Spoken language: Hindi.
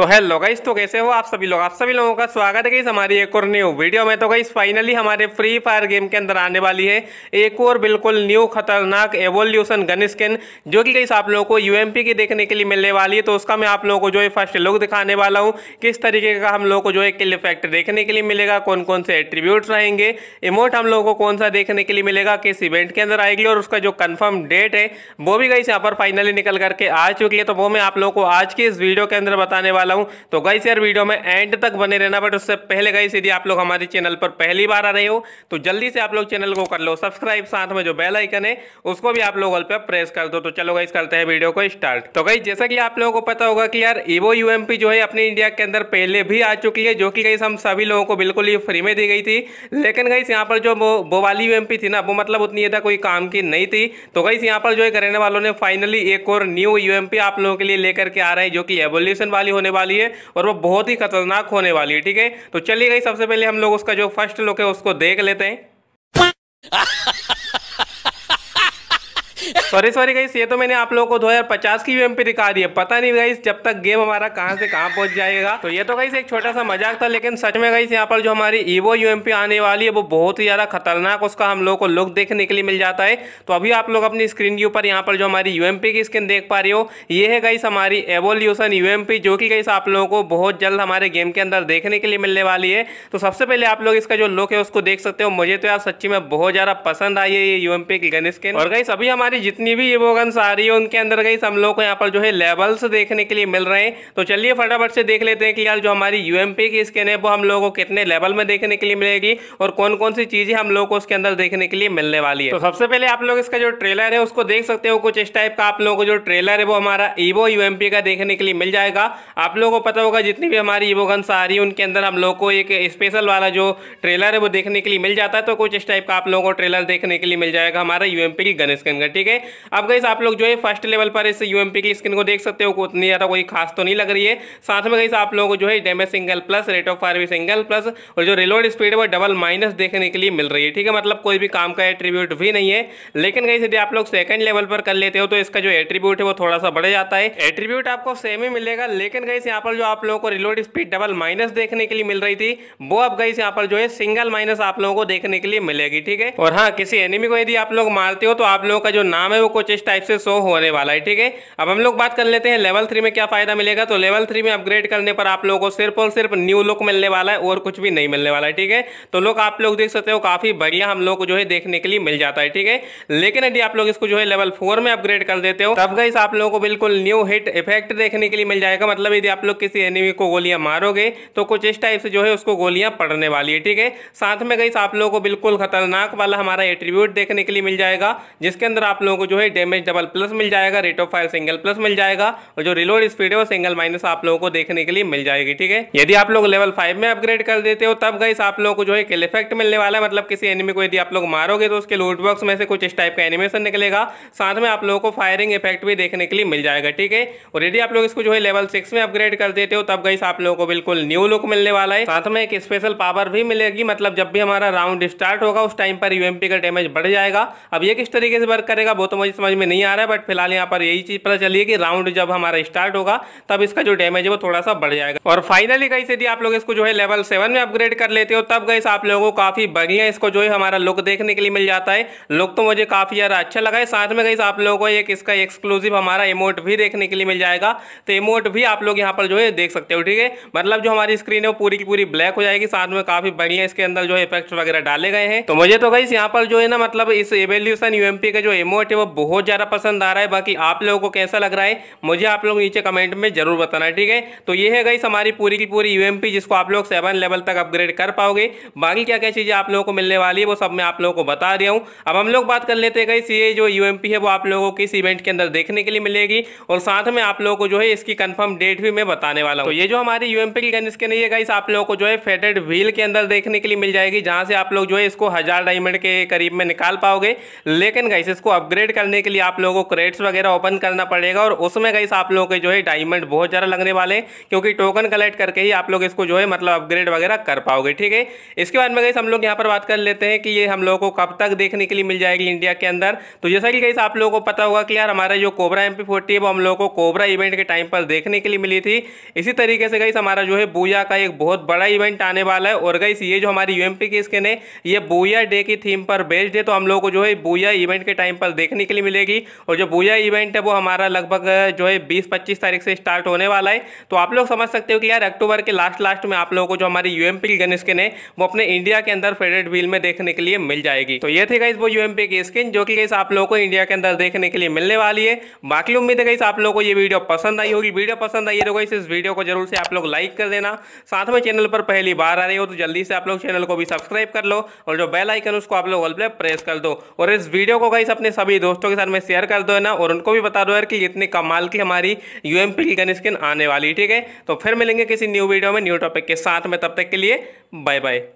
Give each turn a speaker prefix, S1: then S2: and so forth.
S1: तो हेलो गाइस तो कैसे हो आप सभी लोग आप सभी लोगों का स्वागत है इस हमारी एक और न्यू वीडियो में तो गई फाइनली हमारे फ्री फायर गेम के अंदर आने वाली है एक और बिल्कुल न्यू खतरनाक एवोल्यूशन गन स्किन जो कि गाइस आप लोगों को यूएमपी की देखने के लिए मिलने वाली है तो उसका मैं आप लोगों को जो है फर्स्ट लुक दिखाने वाला हूँ किस तरीके का हम लोग को जो है किल इफेक्ट देखने के लिए मिलेगा कौन कौन से एट्रीब्यूट रहेंगे इमोट हम लोगों को कौन सा देखने के लिए मिलेगा किस इवेंट के अंदर आएगी और उसका जो कन्फर्म डेट है वो भी गाइस यहाँ पर फाइनली निकल करके आ चुकी है तो वो मैं आप लोगों को आज की इस वीडियो के अंदर बताने वाला वाला हूँ तो गई यार वीडियो में एंड तक बने रहना बट उससे पहले गई यदि आप लोग हमारे चैनल पर पहली बार आ रहे हो तो जल्दी से आप लोग चैनल को कर लो सब्सक्राइब साथ में जो बेल आइकन है उसको भी आप लोग ऑल पे प्रेस कर दो तो चलो गई करते हैं वीडियो को स्टार्ट तो गई जैसा कि आप लोगों को पता होगा कि यार ईवो यूएमपी जो है अपने इंडिया के अंदर पहले भी आ चुकी है जो कि गई हम सभी लोगों को बिल्कुल ही फ्री में दी गई थी लेकिन गई यहाँ पर जो वो वाली यूएमपी थी ना वो मतलब उतनी ज़्यादा कोई काम की नहीं थी तो गई यहाँ पर जो है करने वालों ने फाइनली एक और न्यू यूएमपी आप लोगों के लिए लेकर के आ रहे हैं जो कि एवोल्यूशन वाली होने वाली वाली है और वो बहुत ही खतरनाक होने वाली है ठीक है तो चलिए गई सबसे पहले हम लोग उसका जो फर्स्ट लुक है उसको देख लेते हैं सॉरी सॉरी गाइस ये तो मैंने आप लोगों को दो हजार पचास की वीएम दिखा दी है पता नहीं गाइस जब तक गेम हमारा कहाँ से कहाँ पहुंच जाएगा तो ये तो गाइस एक छोटा सा मजाक था लेकिन सच में गाइस यहाँ पर जो हमारी ईवो यूएमपी आने वाली है वो बहुत ही ज्यादा खतरनाक उसका हम लोग को लुक देखने के लिए मिल जाता है तो अभी आप लोग अपनी स्क्रीन के ऊपर यहाँ पर जो हमारी यूएमपी की स्क्रीन देख पा रही हो ये है गाइस हमारी एवोल्यूशन यूएमपी जो की गाइस आप लोगों को बहुत जल्द हमारे गेम के अंदर देखने के लिए मिलने वाली है तो सबसे पहले आप लोग इसका जो लुक है उसको देख सकते हो मुझे तो यार सच्ची में बहुत ज़्यादा पसंद आई है ये यूएमपी की गन स्किन और गाइस अभी हमारी जितनी जितनी भी ये वोगन्स आ रही है उनके अंदर गई हम लोग को यहाँ पर जो है लेवल्स देखने के लिए मिल रहे हैं तो चलिए फटाफट से देख लेते हैं कि यार जो हमारी यू की स्किन है वो हम लोगों को कितने लेवल में देखने के लिए मिलेगी और कौन कौन सी चीज़ें हम लोग को उसके अंदर देखने के लिए मिलने वाली है तो सबसे पहले आप लोग इसका जो ट्रेलर है उसको देख सकते हो कुछ इस टाइप का आप लोगों को जो ट्रेलर है वो हमारा ईवो यू का देखने के लिए मिल जाएगा आप लोगों को पता होगा जितनी भी हमारी ईवो गन्स आ रही है उनके अंदर हम लोग को एक स्पेशल वाला जो ट्रेलर है वो देखने के लिए मिल जाता है तो कुछ इस टाइप का आप लोगों को ट्रेलर देखने के लिए मिल जाएगा हमारा यू की गन स्किन का ठीक है अब गई आप लोग जो है फर्स्ट लेवल पर इस यू की स्किन को देख सकते हो उतनी ज़्यादा कोई खास तो नहीं लग रही है साथ में गई आप लोगों को जो है damage single plus rate of fire भी सिंगल प्लस और जो रिलोड स्पीड है वो डबल माइनस देखने के लिए मिल रही है ठीक है मतलब कोई भी काम का एट्रीब्यूट भी नहीं है लेकिन गई यदि आप लोग सेकंड लेवल पर कर लेते हो तो इसका जो एट्रीब्यूट है वो थोड़ा सा बढ़ जाता है एट्रीब्यूट आपको सेम ही मिलेगा लेकिन गई यहाँ पर जो आप लोगों को रिलोड स्पीड डबल माइनस देखने के लिए मिल रही थी वो अब गई यहाँ पर जो है सिंगल माइनस आप लोगों को देखने के लिए मिलेगी ठीक है और हाँ किसी एनिमी को यदि आप लोग मारते हो तो आप लोगों का जो नाम है है वो कुछ इस टाइप से शो होने वाला है ठीक है अब हम लोग बात कर लेते हैं लेवल थ्री में क्या फ़ायदा मिलेगा तो लेवल थ्री में अपग्रेड करने पर आप लोगों को सिर्फ और सिर्फ न्यू लुक मिलने वाला है और कुछ भी नहीं मिलने वाला है ठीक है तो लोग आप लोग देख सकते हो काफ़ी बढ़िया हम लोग को जो है देखने के लिए मिल जाता है ठीक है लेकिन यदि आप लोग इसको जो है लेवल फोर में अपग्रेड कर देते हो तब गई आप लोगों को बिल्कुल न्यू हिट इफेक्ट देखने के लिए मिल जाएगा मतलब यदि आप लोग किसी एनिमी को गोलियां मारोगे तो कुछ इस टाइप से जो है उसको गोलियां पड़ने वाली है ठीक है साथ में गई आप लोगों को बिल्कुल खतरनाक वाला हमारा एट्रीब्यूट देखने के लिए मिल जाएगा जिसके अंदर आप लोगों को जो है डैमेज डबल प्लस मिल जाएगा rate of fire single plus मिल जाएगा और जो रिलोड स्पीड है वो सिंगल माइनस आप लोगों को देखने के लिए मिल जाएगी ठीक है यदि आप लोग लेवल फाइव में अपग्रेड कर देते हो तब गई आप लोगों को जो है किल इफेक्ट मिलने वाला है मतलब किसी एनिमी को यदि आप लोग मारोगे तो उसके लूट बॉक्स में से कुछ इस टाइप का एनिमेशन निकलेगा साथ में आप लोगों को फायरिंग इफेक्ट भी देखने के लिए मिल जाएगा ठीक है और यदि आप लोग इसको जो है लेवल सिक्स में अपग्रेड कर देते हो तब गई आप लोगों को बिल्कुल न्यू लुक मिलने वाला है साथ में एक स्पेशल पावर भी मिलेगी मतलब जब भी हमारा राउंड स्टार्ट होगा उस टाइम पर यूएमपी का डैमेज बढ़ जाएगा अब ये किस तरीके से वर्क करेगा वो तो मुझे समझ में नहीं आ रहा है बट फिलहाल यहाँ पर यही चीज़ पता चलिए कि राउंड जब हमारा स्टार्ट होगा तब इसका जो डैमेज है वो थोड़ा सा बढ़ जाएगा और फाइनली कहीं से भी आप लोग इसको जो है लेवल सेवन में अपग्रेड कर लेते हो तब गई आप लोगों को काफ़ी बढ़िया इसको जो है हमारा लुक देखने के लिए मिल जाता है लुक तो मुझे काफ़ी ज़्यादा अच्छा लगा है साथ में गई आप लोगों को एक इसका एक्सक्लूसिव हमारा इमोट भी देखने के लिए मिल जाएगा तो इमोट भी आप लोग यहाँ पर जो है देख सकते हो ठीक है मतलब जो हमारी स्क्रीन है वो पूरी की पूरी ब्लैक हो जाएगी साथ में काफ़ी बढ़िया इसके अंदर जो है इफेक्ट वगैरह डाले गए हैं तो मुझे तो गई यहाँ पर जो है ना मतलब इस एवेल्यूशन यूएमपी का जो इमोट वो बहुत ज़्यादा पसंद आ रहा है बाकी आप लोगों को कैसा लग रहा है मुझे आप लोग नीचे कमेंट में ज़रूर बताना है ठीक है तो ये है गई हमारी पूरी की पूरी यू जिसको आप लोग सेवन लेवल तक अपग्रेड कर पाओगे बाकी क्या क्या चीज़ें आप लोगों को मिलने वाली है वो सब मैं आप लोगों को बता रहा हूँ अब हम लोग बात कर लेते हैं गई ये जो यू है वो आप लोगों को इस इवेंट के अंदर देखने के लिए मिलेगी और साथ में आप लोगों को जो है इसकी कन्फर्म डेट भी मैं बताने वाला हूँ तो ये जो हमारी यू एम की गन स्किन है गई आप लोगों को जो है फेडेड व्हील के अंदर देखने के लिए मिल जाएगी जहाँ से आप लोग जो है इसको हज़ार डायमंड के करीब में निकाल पाओगे लेकिन गाइस इसको अपग्रेड क्रिएट करने के लिए आप लोगों को क्रेट्स वगैरह ओपन करना पड़ेगा और उसमें गई आप लोगों के जो है डायमंड बहुत ज़्यादा लगने वाले हैं क्योंकि टोकन कलेक्ट करके ही आप लोग इसको जो है मतलब अपग्रेड वगैरह कर पाओगे ठीक है इसके बाद में गई हम लोग यहाँ पर बात कर लेते हैं कि ये हम लोगों को कब तक देखने के लिए मिल जाएगी इंडिया के अंदर तो जैसा कि गई आप लोगों को पता होगा कि यार हमारा जो कोबरा एम है वो हम लोगों को कोबरा इवेंट के टाइम पर देखने के लिए मिली थी इसी तरीके से गई हमारा जो है बूया का एक बहुत बड़ा इवेंट आने वाला है और गई ये जो हमारी यू की स्किन है ये बूया डे की थीम पर बेस्ड है तो हम लोग को जो है बूया इवेंट के टाइम पर देखने देखने के लिए मिलेगी और जो पूजा इवेंट है वो हमारा लगभग जो है बीस पच्चीस तारीख से स्टार्ट होने वाला है तो आप लोग समझ सकते हो कि यार अक्टूबर के लास्ट लास्ट में आप लोगों को जो हमारी यू गन स्किन है वो अपने इंडिया के अंदर फेडरेट व्हील में देखने के लिए मिल जाएगी तो ये थे गाइस वो यू की स्किन जो कि गाइस आप लोगों को इंडिया के अंदर देखने के लिए मिलने वाली है बाकी उम्मीद है गाइस आप लोगों को ये वीडियो पसंद आई होगी वीडियो पसंद आई तो गाइस इस वीडियो को जरूर से आप लोग लाइक कर देना साथ में चैनल पर पहली बार आ रही हो तो जल्दी से आप लोग चैनल को भी सब्सक्राइब कर लो और जो बेल आइकन उसको आप लोग प्रेस कर दो और इस वीडियो को गाइस अपने सभी दोस्त दोस्तों के साथ में शेयर कर दो ना और उनको भी बता दो यार कि इतनी कमाल की हमारी U M P gun skin आने वाली ठीक है तो फिर मिलेंगे किसी न्यू वीडियो में न्यू टॉपिक के साथ में तब तक के लिए बाय बाय